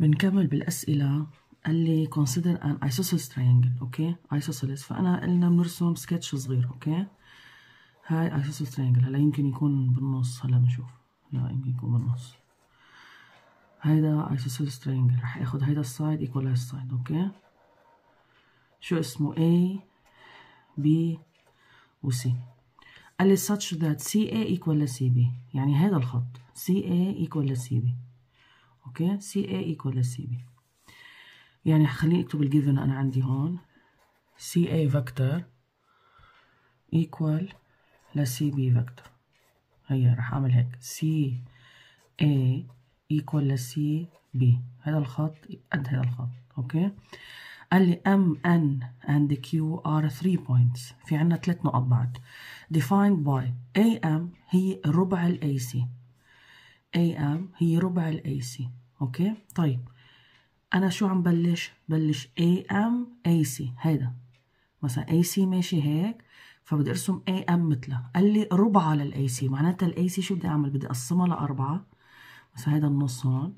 بنكمل بالاسئله قال لي consider an isosceles triangle اوكي isosceles فانا قلنا بنرسم سكتش صغير اوكي هاي isosceles triangle هلا يمكن يكون بالنص هلا بنشوف لا يمكن يكون بالنص هيدا isosceles triangle رح اخد هيدا السايد equal هاي السايد اوكي شو اسمه A B و C قال لي such that CA equal ل CB يعني هيدا الخط CA equal ل CB اوكي سي اي ايكوال للسي بي يعني خليني اكتب الجيفن انا عندي هون سي اي فيكتور ايكوال لسي بي فيكتور هيا راح اعمل هيك سي اي ايكوال لسي بي هذا الخط قد هذا الخط اوكي قال لي ام ان اند كيو ار 3 بوينتس في عندنا ثلاث نقط بعد ديفايند باي اي ام هي ربع الاي سي اي ام هي ربع الاي سي اوكي طيب انا شو عم بلش بلش اي ام اي سي هيدا مثلا اي سي ماشي هيك فبدي ارسم اي ام مثلها قال لي ربعها للاي سي معناتها الاي سي شو بدي اعمل بدي اقسمها لاربعه مثلا هيدا النص هون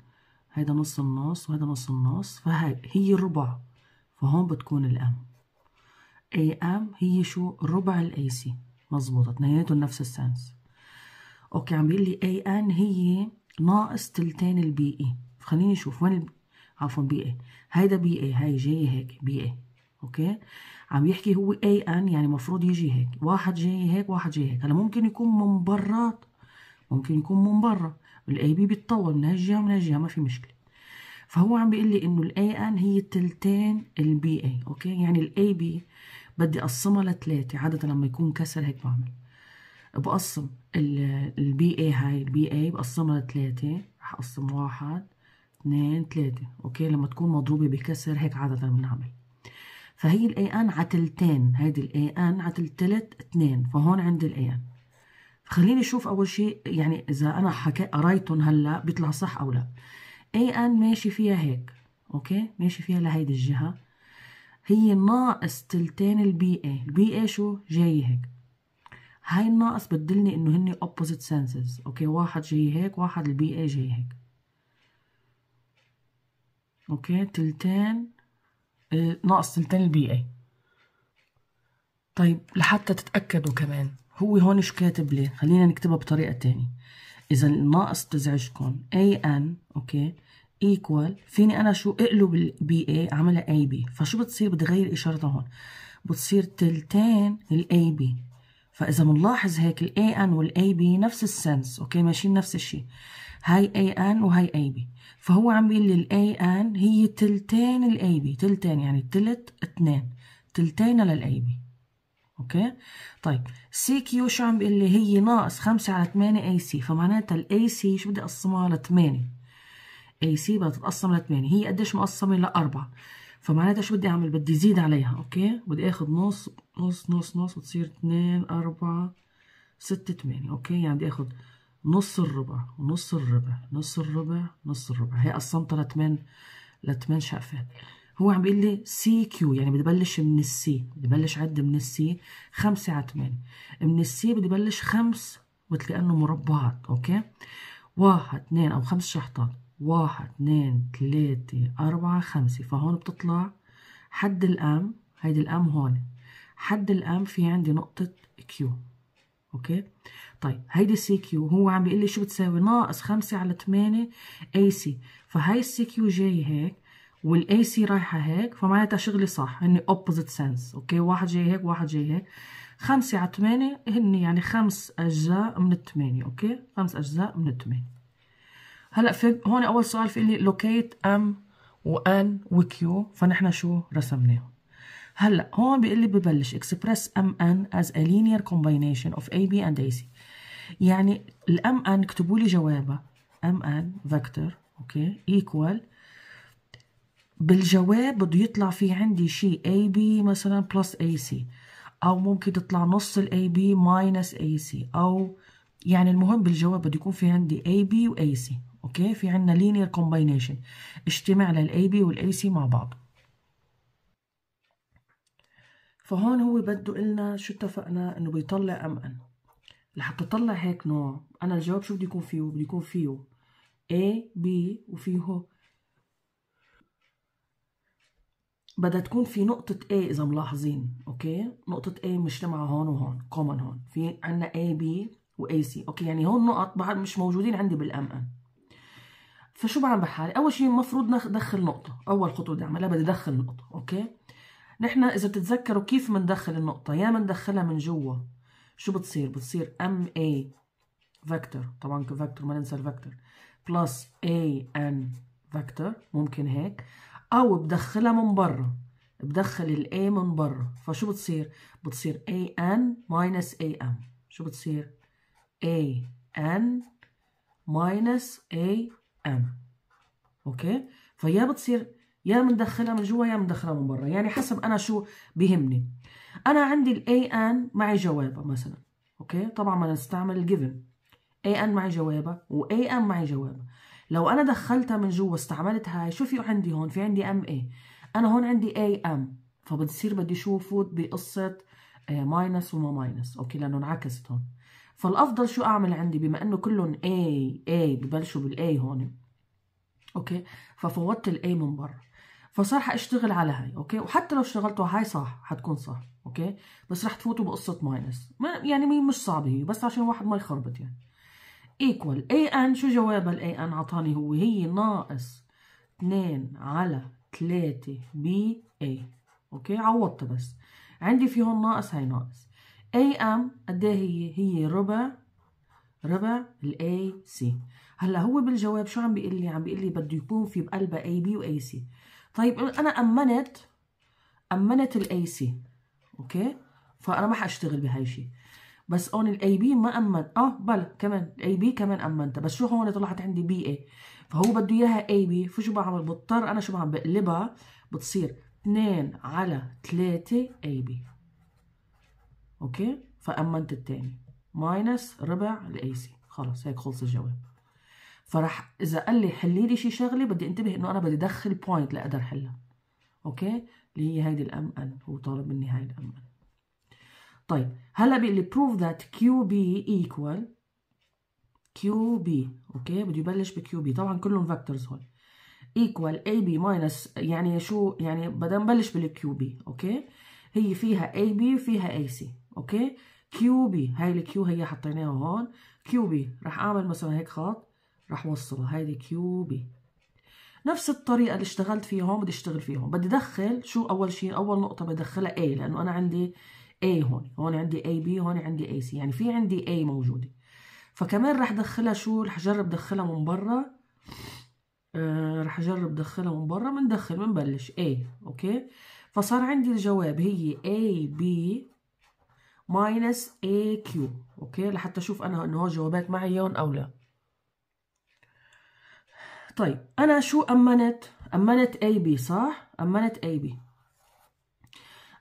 هيدا نص النص وهيدا نص النص فهي هي الربع فهون بتكون الام اي ام هي شو ربع الاي سي مظبوط اثنيناتهم نفس السنس اوكي عم بيقول لي اي ان هي ناقص تلتين البي اي خليني اشوف وين عفوا بي إيه. اي هيدا بي اي هاي جاي هيك بي اي اوكي عم يحكي هو اي ان يعني مفروض يجي هيك واحد جاي هيك واحد جاي هيك هلا ممكن يكون من برات ممكن يكون من برا الاي بي بيتطور من هالجهه ومن هالجهه ما في مشكله فهو عم بيقول لي انه الاي ان هي تلتين البي اي اوكي يعني الاي بي بدي اقسمها لثلاثه عاده لما يكون كسر هيك بعمل بقسم البي اي هاي البي اي بقسمها لثلاثه رح اقسم واحد اثنين ثلاثة اوكي لما تكون مضروبة بكسر هيك عادة بنعمل فهي الاي ان عتلتين هيدي الاي ان عتلتلت اثنين فهون عندي الاي ان خليني اشوف اول شيء يعني اذا انا حكي قرايتهم هلا بيطلع صح او لا اي ان ماشي فيها هيك اوكي ماشي فيها لهيدي الجهه هي ناقص تلتين البي اي البي اي شو جاي هيك هاي الناقص بتدلني انه هن opposite senses اوكي واحد جاي هيك واحد البي اي جاي هيك اوكي تلتين آه، ناقص ناقص البي اي طيب لحتى تتأكدوا كمان هو هون شو كاتب ليه خلينا نكتبها بطريقة تانية إذا الناقص بتزعجكم AN اوكي ايكوال فيني أنا شو اقلب البي اي أعملها اي بي فشو بتصير بدي غير إشارتها هون بتصير تلتين الاي بي فإذا بنلاحظ هيك الاي ان والاي بي نفس السنس اوكي ماشيين نفس الشيء هاي اي ان وهاي اي بي فهو عم بيقول لي الاي ان هي تلتين الاي بي تلتين يعني تلت اتنين تلتين للاي بي اوكي طيب سي كيو شو عم بيقول لي هي ناقص خمسة على ثمانية اي سي فمعناتها الاي سي شو بدي اقسمها لثمانية اي سي بدها تتقسم لثمانية هي قديش مقسمة لأربعة فمعناتها شو بدي اعمل بدي زيد عليها اوكي بدي اخذ نص نص نص نص وتصير اثنين أربعة ستة ثمانية اوكي يعني بدي اخذ نص الربع ونص الربع نص الربع نص الربع هي قسمتها لتمان لتمان شقفات هو عم بيقول لي سي كيو يعني بدي بلش من السي بدي بلش عد من السي خمسة على ثمان من السي بدي بلش خمس مثل كأنه مربعات اوكي واحد اثنين او خمس شحطات واحد اثنين ثلاثة أربعة خمسة فهون بتطلع حد الأم هيدي الأم هون حد الأم في عندي نقطة كيو اوكي طيب هيدي السي كيو هو عم بيقول لي شو بتساوي ناقص 5 على 8 اي سي فهي السي كيو جاي هيك والاي سي رايحه هيك فمعناتها شغلي صح هن اوبوزيت سنس اوكي واحد جاي هيك واحد جاي هيك 5 على 8 هن يعني خمس اجزاء من 8 اوكي خمس اجزاء من 8 هلا في هون اول سؤال في لي لوكيت ام وان وكيو فنحن شو رسمناهم هلا هون بيقول لي ببلش اكسبرس ام ان از ا لينير كومباينيشن اوف اي بي اند اي سي يعني الام ان اكتبوا لي جوابها ام ان فيكتور اوكي ايكوال بالجواب بده يطلع في عندي شيء اي بي مثلا بلس اي سي او ممكن تطلع نص الاي بي ماينس اي سي او يعني المهم بالجواب بده يكون في عندي اي بي واي سي اوكي في عندنا لينير كومباينيشن اجتماع للاي بي والاي سي مع بعض فهون هو بده إلنا شو اتفقنا إنه بيطلع أم أن لحتى تطلع هيك نوع أنا الجواب شو بده يكون فيه بده يكون فيه A B وفيه بدها تكون في نقطة A إذا ملاحظين أوكي نقطة A مجتمعة هون وهون كومن هون في عنا A B و C أوكي يعني هون نقط بعد مش موجودين عندي بالأم أن فشو بعمل بحالي أول شيء المفروض ندخل نقطة أول خطوة بدي أعملها بدي أدخل نقطة أوكي نحن إذا بتتذكروا كيف بندخل النقطة يا بندخلها من جوا شو بتصير؟ بتصير ام اي فيكتور طبعا فيكتور ما ننسى الفيكتور بلس اي ان فيكتور ممكن هيك أو بدخلها من برا بدخل الاي من برا فشو بتصير؟ بتصير اي ان ماينس اي ام شو بتصير؟ اي ان ماينس اي ام أوكي؟ فيا بتصير يا مندخلها من جوا يا مندخلها من برا يعني حسب انا شو بهمني انا عندي الاي ان معي جوابها مثلا اوكي طبعا ما نستعمل الجيفن اي ان معي جوابها واي ان معي جوابها لو انا دخلتها من جوا استعملت هاي شو في عندي هون في عندي ام اي انا هون عندي اي ام فبتصير بدي شو فوت بقصه ماينس آه، وما ماينس اوكي لانه انعكست هون فالافضل شو اعمل عندي بما انه كلهم اي اي ببلشوا بالاي هون اوكي ففوتت الاي من برا فصار حاشتغل على هاي اوكي وحتى لو اشتغلتوا على هاي صح حتكون صح اوكي بس رح تفوتوا بقصه ماينس ما يعني مش صعبه هي بس عشان واحد ما يخربط يعني ايكوال اي ان شو جوابها الاي ان عطاني هو هي ناقص 2 على 3 بي اي اوكي عوضت بس عندي في هون ناقص هاي ناقص اي ام قد إيه هي هي ربع ربع الاي سي هلا هو بالجواب شو عم بيقول لي عم بيقول لي بده يكون في بقلبها اي بي واي سي طيب انا امنت امنت الاي سي اوكي فانا ما حاشتغل بهاي الشيء بس اون الاي بي ما امن اه بلا كمان الاي بي كمان امنتها بس شو هون طلعت عندي بي اي فهو بده اياها اي بي فشو بعمل بضطر انا شو بعمل بقلبها بتصير 2 على 3 اي بي اوكي فامنت الثاني ماينس ربع الاي سي خلص هيك خلص الجواب فراح اذا قال لي حلي لي شي شغله بدي انتبه انه انا بدي ادخل بوينت لاقدر حلها اوكي اللي هي هيدي الام ان هو طالب مني هاي الام ان طيب هلا بيقول لي prove that QB equal QB اوكي بده يبلش بكيو بي طبعا كلهم فيكتورز ايكوال equal AB minus يعني شو يعني بدنا نبلش بالكيو بي اوكي هي فيها AB اي AC اوكي QB هاي الكيو هي حطيناها هون QB راح اعمل مثلا هيك خط راح وصله هيدي كيو بي نفس الطريقة اللي اشتغلت فيها هون بدي اشتغل فيها هون بدي ادخل شو اول شيء اول نقطة بدخلها A لانه انا عندي A هون هون عندي AB هون عندي AC يعني في عندي A موجودة فكمان راح ادخلها شو راح اجرب ادخلها من برا آه، راح اجرب ادخلها من برا بندخل بنبلش A اوكي فصار عندي الجواب هي AB ماينس AQ اوكي لحتى اشوف انا انه هو جوابات معي هون او لا طيب أنا شو أمنت؟ أمنت اي بي صح؟ أمنت اي بي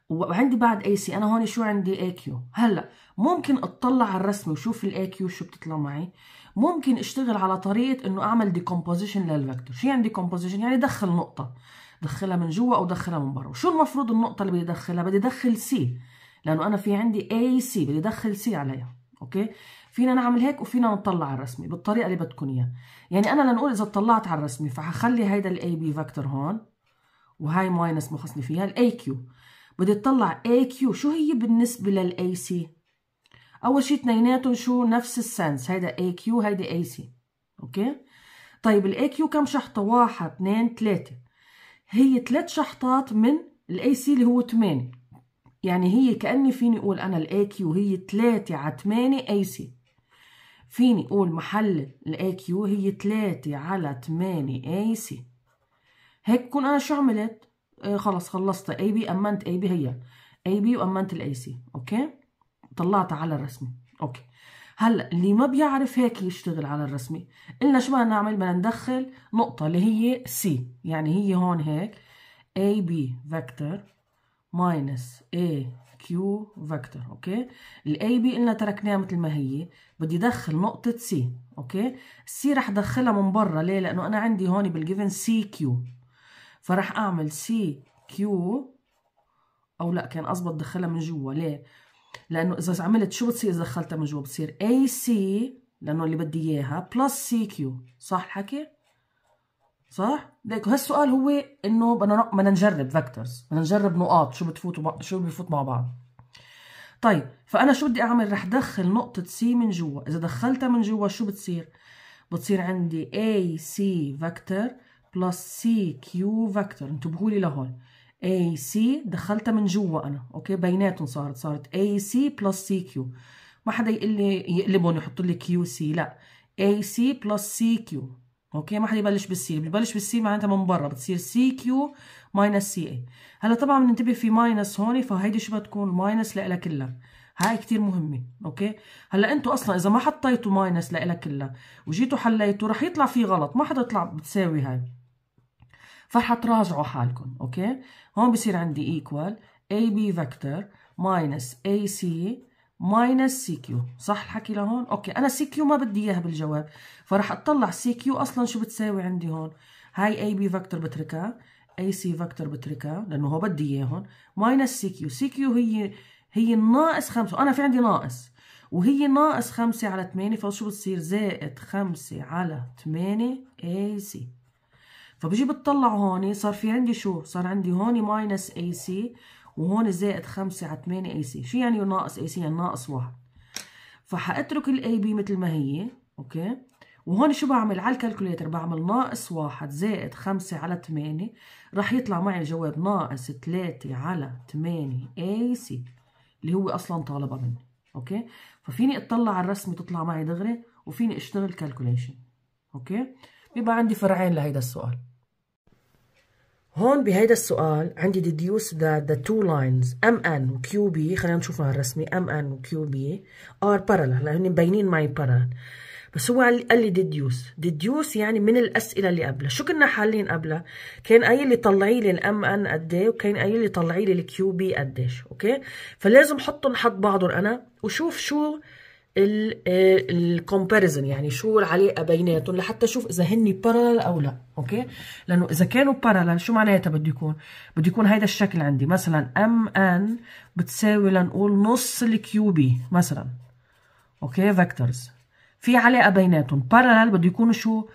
وعندي بعد اي سي انا هون شو عندي اي كيو هلا ممكن اطلع على الرسمه وشوف الاي كيو شو بتطلع معي ممكن اشتغل على طريقه انه اعمل ديكومبوزيشن للفيكتور شو يعني ديكومبوزيشن يعني دخل نقطه دخلها من جوا او دخلها من برا وشو المفروض النقطه اللي بدي ادخلها بدي ادخل سي لانه انا في عندي اي سي بدي ادخل سي عليها اوكي فينا نعمل هيك وفينا نطلع على الرسمي بالطريقه اللي بدكم اياها يعني انا لنقول اذا طلعت على الرسمي فحخلي هيدا الاي بي فيكتور هون وهاي ماينس مخصني فيها الاي كيو بدي اطلع اي كيو شو هي بالنسبه للاي سي اول شيء اثنيناتهم شو نفس السنس هيدا اي كيو هيدا اي سي اوكي طيب الاي كيو كم شحطه واحد اثنين ثلاثه هي ثلاث شحطات من الاي سي اللي هو 8 يعني هي كاني فيني اقول انا الاي كيو هي 3 على 8 اي سي فيني أقول محل الاي كيو هي 3 على 8 سي هيك بكون أنا شو عملت؟ آه خلص خلصت اي بي أمنت اي بي هي اي بي وأمنت الاي سي أوكي؟ طلعت على الرسمي أوكي هلا اللي ما بيعرف هيك يشتغل على الرسمي قلنا شو بدنا نعمل بدنا ندخل نقطة اللي هي سي يعني هي هون هيك اي بي فيكتور ماينس اي كيو فيكتور اوكي الاي بي قلنا تركناها مثل ما هي بدي ادخل نقطه سي اوكي سي رح ادخلها من برا ليه لانه انا عندي هون بالجيفن سي كيو فرح اعمل سي كيو او لا كان اضبط دخلها من جوا ليه لانه اذا عملت شو بتصير اذا دخلتها من جوا بتصير اي سي لانه اللي بدي اياها بلس سي كيو صح الحكي صح؟ ليك هالسؤال هو انه بدنا بدنا نجرب فيكتورز، بدنا نجرب نقاط شو بتفوت شو بفوت مع بعض. طيب فانا شو بدي اعمل؟ رح دخل نقطة سي من جوا، إذا دخلتها من جوا شو بتصير؟ بتصير عندي سي فيكتور بلس كيو فيكتور، انتبهوا لي لهون. سي دخلتها من جوا انا، اوكي؟ بيناتهم صارت، صارت سي بلس كيو. ما حدا يقول لي يقلبهم يحط لي سي، لا. سي بلس كيو، اوكي ما حدا يبلش بالسي ببلش بالسي معناتها من برا بتصير سي كيو ماينس سي اي هلا طبعا بننتبه في ماينس هون فهيدي شو بتكون ماينس لإلك كلها هاي كثير مهمة اوكي هلا انتوا اصلا اذا ما حطيتوا ماينس لإلك كلها وجيتوا حليتوا رح يطلع في غلط ما حدا يطلع بتساوي هاي فرح تراجعوا حالكم اوكي هون بصير عندي ايكوال اي بي فيكتور ماينس اي سي ماينس سي كيو صح الحكي لهون اوكي انا سي كيو ما بدي اياها بالجواب فراح اطلع سي كيو اصلا شو بتساوي عندي هون هاي اي بي فيكتور بتركها اي سي فيكتور بتركها لانه هو بدي اياهم ماينس سي كيو سي كيو هي هي ناقص خمسة وانا في عندي ناقص وهي ناقص خمسة على ثمانية فشو بتصير زائد خمسة على ثمانية اي سي فبجي بتطلع هون صار في عندي شو صار عندي هون ماينس اي سي وهون زائد 5 على 8 اي سي شو يعني ناقص اي سي يعني ناقص واحد فحاترك الاي بي مثل ما هي اوكي وهون شو بعمل على الكالكوليتر بعمل ناقص واحد زائد خمسة على تمانية رح يطلع معي الجواب ناقص تلاتة على تمانية اي سي اللي هو اصلا طالبها مني اوكي ففيني اطلع على الرسمة تطلع معي دغري وفيني اشتغل كالكوليشن اوكي بيبقى عندي فرعين لهيدا السؤال هون بهيدا السؤال عندي ديديوس that the two lines MN و QB خلينا نشوفها الرسمي MN و QB are parallel لأن مبينين معي parallel بس هو قال لي ديديوس ديديوس يعني من الأسئلة اللي قبلها شو كنا حالين قبلها كان قايل لي طلعي لي الام ان قد ايه وكان قايل لي طلعي لي الكيو بي قديش اوكي فلازم حطهم حد بعضهم انا وشوف شو الكومباريزن يعني شو العلاقه بيناتهم لحتى اشوف اذا هن بارلل او لا اوكي لانه اذا كانوا بارلل شو معناتها بده يكون بده يكون هيدا الشكل عندي مثلا ام ان بتساوي لنقول نص الكيو بي مثلا اوكي فيكتورز في علاقه بيناتهم بارلل بده يكونوا شو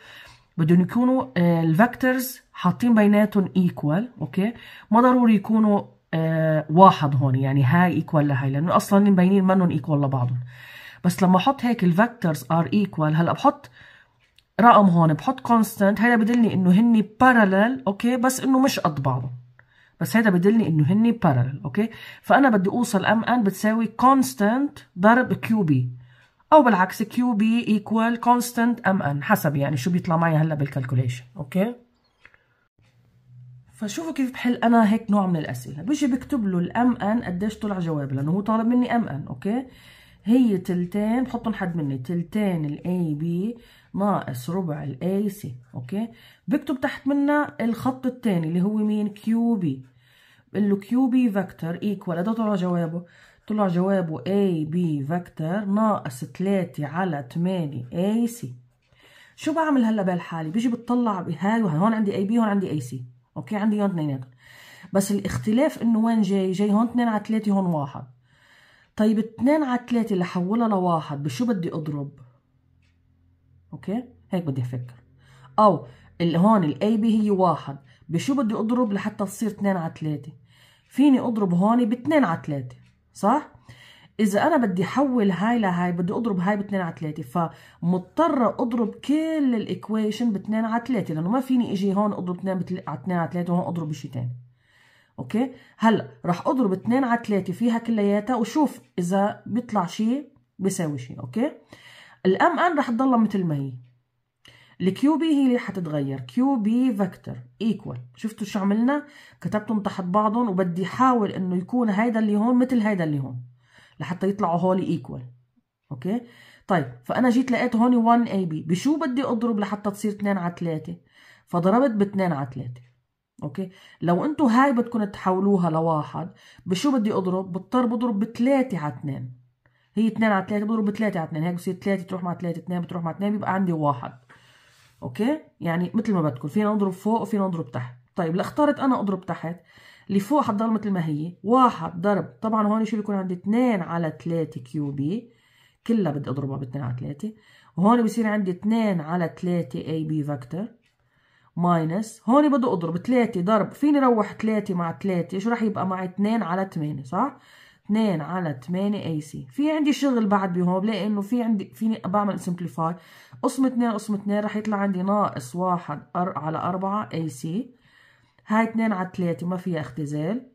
بدهم يكونوا الفيكتورز آه، حاطين بيناتهم ايكوال اوكي ما ضروري يكونوا آه، واحد هون يعني هاي ايكوال لهي لانه اصلا مبينين منهم ايكوال لبعضهم بس لما احط هيك الفيكتورز ار ايكوال هلا بحط رقم هون بحط كونستانت هيدا بدلني انه هن بارلل اوكي بس انه مش قد بعضهم بس هيدا بدلني انه هن بارلل اوكي فانا بدي اوصل ام ان بتساوي كونستانت ضرب كيو بي او بالعكس كيو بي ايكوال كونستانت ام ان حسب يعني شو بيطلع معي هلا بالكالكوليشن اوكي فشوفوا كيف بحل انا هيك نوع من الاسئله بيجي بكتب له الام ان قديش طلع جوابي لانه هو طالب مني ام ان اوكي هي تلتين بحطهم حد مني تلتين الاي بي ناقص ربع الاي سي اوكي بكتب تحت منا الخط الثاني اللي هو مين كيو بي بقول له كيو بي فيكتور ايكوال هذا طلع جوابه طلع جوابه اي بي فيكتور ناقص 3 على 8 اي سي شو بعمل هلا بهالحاله بيجي بتطلع بهاي وهي هون عندي اي بي هون عندي اي سي اوكي عندي هون اثنيناتهم بس الاختلاف انه وين جاي جاي هون 2 على 3 هون واحد طيب اتنين على تلاتة اللي حولها لواحد بشو بدي اضرب؟ اوكي؟ هيك بدي افكر. او اللي هون الاي بي هي واحد، بشو بدي اضرب لحتى تصير اتنين على تلاتة؟ فيني اضرب هون باتنين على تلاتة، صح؟ إذا أنا بدي حول هاي لهاي بدي أضرب هاي باتنين على تلاتة، فمضطرة أضرب كل الإيكويشن باتنين على تلاتة، لأنه ما فيني إجي هون أضرب اتنين على تلاتة وهون أضرب بشي تاني. اوكي هلا راح اضرب 2 على 3 فيها كلياتها وشوف اذا بيطلع شيء بيساوي شيء اوكي الام ان راح تضلها مثل ما هي الكيو بي هي اللي حتتغير كيو بي فيكتور ايكوال شفتوا شو عملنا كتبتهم تحت بعضهم وبدي احاول انه يكون هيدا اللي هون مثل هيدا اللي هون لحتى يطلعوا هولي ايكوال اوكي طيب فانا جيت لقيت هون 1 اي بي بشو بدي اضرب لحتى تصير 2 على 3 فضربت ب 2 على 3 اوكي لو انتم هاي بدكم تحولوها لواحد بشو بدي اضرب بضطر بضرب بثلاثة على اثنين هي اثنين على ثلاثة بضرب بثلاثة على اثنين هيك بصير ثلاثة تروح مع ثلاثة اثنين بتروح مع اثنين بيبقى عندي واحد اوكي يعني مثل ما بدكم فينا نضرب فوق وفينا نضرب تحت طيب لا اخترت انا اضرب تحت اللي فوق حتضل مثل ما هي واحد ضرب طبعا هون شو بيكون عندي اثنين على ثلاثة كيو بي كلها بدي اضربها باثنين على ثلاثة وهون بصير عندي اثنين على ثلاثة اي بي فكتور ماينس هون بدي اضرب 3 ضرب فيني روح 3 مع 3 ايش راح يبقى معي 2 على 8 صح 2 على 8 اي سي في عندي شغل بعد بهون بلاقي انه في عندي فيني بعمل سمبليفاي قسم 2 قسم 2 راح يطلع عندي ناقص 1 على 4 اي سي هاي 2 على 3 ما فيها اختزال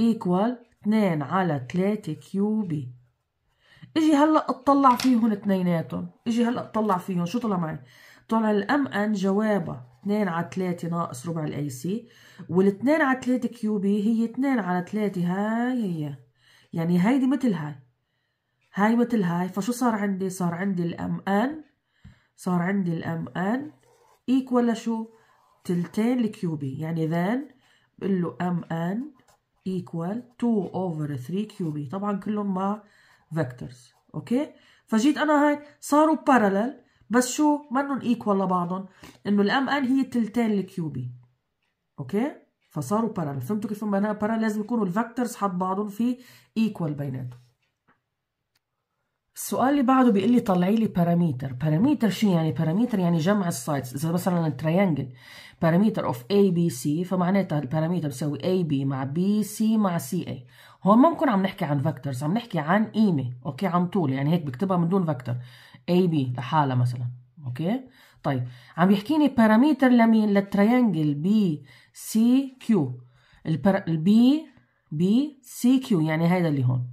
ايكوال 2 على 3 كيو بي اجي هلا اطلع فيهم اثنيناتهم اجي هلا اطلع فيهم شو طلع معي طلع الام ان جوابها 2 على 3 ناقص ربع الاي سي وال2 على 3 كيو بي هي 2 على 3 هاي هي يعني هيدي مثل هاي هاي مثل هاي فشو صار عندي صار عندي الام ان صار عندي الام ان ايكوال لشو تلتين الكيو بي يعني ذان بقول له ام ان ايكوال 2 اوفر 3 كيو بي طبعا كلهم مع فيكتورز اوكي فجيت انا هاي صاروا بارلل بس شو منن ايكوال لبعضهم انه الام ان هي تلتين الكيو بي اوكي فصاروا بارل فهمتوا كيف معناها بارل لازم يكونوا الفكتورز حد بعضهم في ايكوال بيناتهم السؤال اللي بعده بيقول لي طلعي لي باراميتر باراميتر شو يعني باراميتر يعني جمع السايدز اذا مثلا التريانجل باراميتر اوف اي بي سي فمعناتها الباراميتر بيساوي اي بي مع بي سي مع سي اي هون ما بنكون عم نحكي عن فيكتورز عم نحكي عن قيمه اوكي عن طول يعني هيك بكتبها من دون فيكتور اي بي لحالها مثلا اوكي طيب عم يحكيني باراميتر لمين للتريانجل بي سي كيو البي بي سي كيو يعني هيدا اللي هون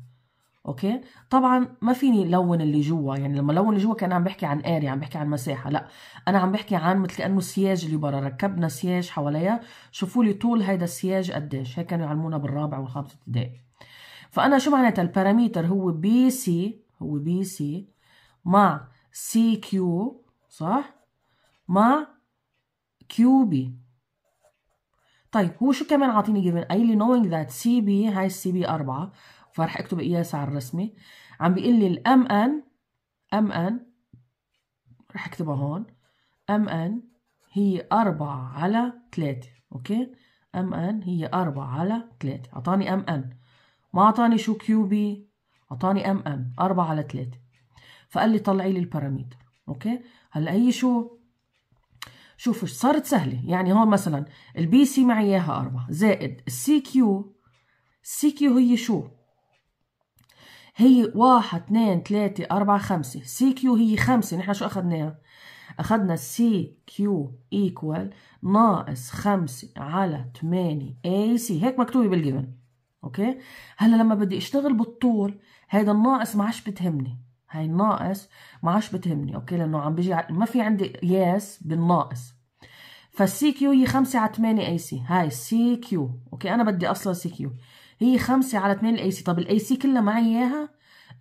اوكي طبعا ما فيني لون اللي جوا يعني لما لون اللي جوا كان عم بحكي عن اري عم بحكي عن مساحه لا انا عم بحكي عن مثل كانه سياج اللي برا ركبنا سياج حواليها شوفوا لي طول هيدا السياج قديش هيك كانوا يعلمونا بالرابع والخامسه ابتدائي فانا شو معناتها الباراميتر هو بي سي هو بي سي مع سي كيو صح مع كيو بي طيب هو شو كمان عاطيني جيفن قايل لي knowing that سي بي هاي السي بي 4 فرح اكتب قياسها على الرسمه عم بيقول لي الام ان ام ان رح اكتبها هون ام ان هي 4 على 3 اوكي ام ان هي 4 على 3 اعطاني ام ان ما اعطاني شو كيو بي اعطاني ام ان 4 على 3 فقال لي طلعي لي الباراميتر اوكي هلا هي شو شوفوا صارت سهله يعني هون مثلا البي سي معي اياها 4 زائد السي كيو السي كيو هي شو هي 1 2 3 4 5 سي كيو هي 5 نحن شو اخذناها اخذنا سي كيو ايكوال ناقص 5 على 8 اي سي هيك مكتوبه بالجيفن اوكي هلا لما بدي اشتغل بالطول هذا الناقص ما عادش بتهمني هاي الناقص ما عادش بتهمني اوكي لانه عم بيجي ع... ما في عندي ياس بالناقص فالسي كيو هي 5 على 8 اي سي هاي السي كيو اوكي انا بدي اصلا سي كيو هي 5 على 8 الاي سي طب الاي سي كلها معي اياها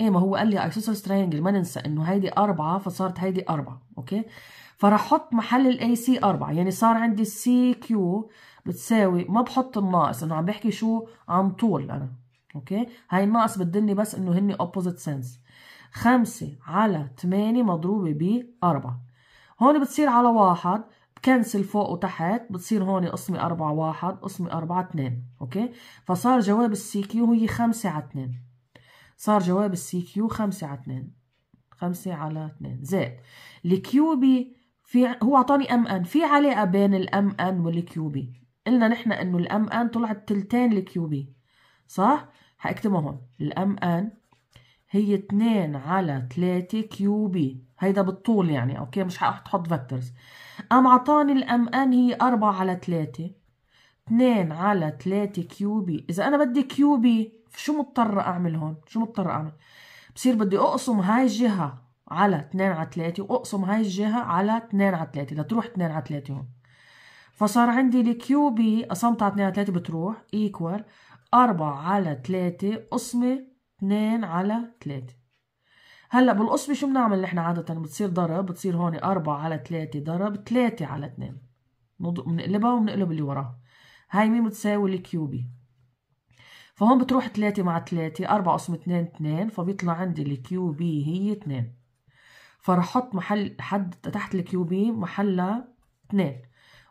ايه ما هو قال لي ايسوسيلس ترينجل ما ننسى انه هيدي 4 فصارت هيدي 4 اوكي فراح احط محل الاي سي 4 يعني صار عندي السي كيو بتساوي ما بحط الناقص انه عم بحكي شو عن طول انا اوكي هاي الناقص بتدلني بس انه هن اوبوزيت سنس خمسة على تمانية مضروبة بأربعة هون بتصير على واحد بكنسل فوق وتحت بتصير هون قسمة أربعة واحد قسمة أربعة اتنين أوكي فصار جواب السي كيو هي خمسة على اتنين صار جواب السي كيو خمسة على اتنين خمسة على اتنين زائد الكيو بي في هو أعطاني أم أن في علاقة بين الأم أن والكيو بي قلنا نحن إنه الأم أن طلعت تلتين الكيو بي صح؟ حاكتبها هون الأم أن هي 2 على 3 كيو بي هيدا بالطول يعني اوكي مش حتحط فكتورز قام عطاني الام ان هي 4 على 3 2 على 3 كيو بي اذا انا بدي كيو بي شو مضطر اعمل هون شو مضطر اعمل بصير بدي اقسم هاي الجهه على 2 على 3 واقسم هاي الجهه على 2 على 3 لتروح 2 على 3 هون فصار عندي الكيو بي قسمتها على 2 على 3 بتروح ايكوال 4 على 3 قسمه 2 على 3 هلا بالقصبة شو بنعمل نحن عادة بتصير ضرب بتصير هون 4 على 3 ضرب 3 على 2 بنقلبها وبنقلب اللي وراها هاي مين بتساوي الكيوبي فهون بتروح 3 مع 3 4 قسم 2 2 فبيطلع عندي الكيو بي هي 2 فرح احط محل حد تحت الكيو بي محلها 2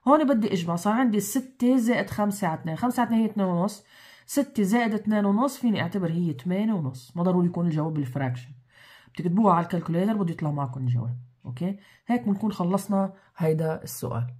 هون بدي اجمع صار عندي 6 زائد 5 على 2 5 على 2 هي 2 ونص 6 زائد اتنين ونص فيني اعتبر هي تمانية ونص ما ضروري يكون الجواب بالفراكشن بتكتبوها على الكالكوليتر بده يطلع معكم الجواب اوكي هيك بنكون خلصنا هيدا السؤال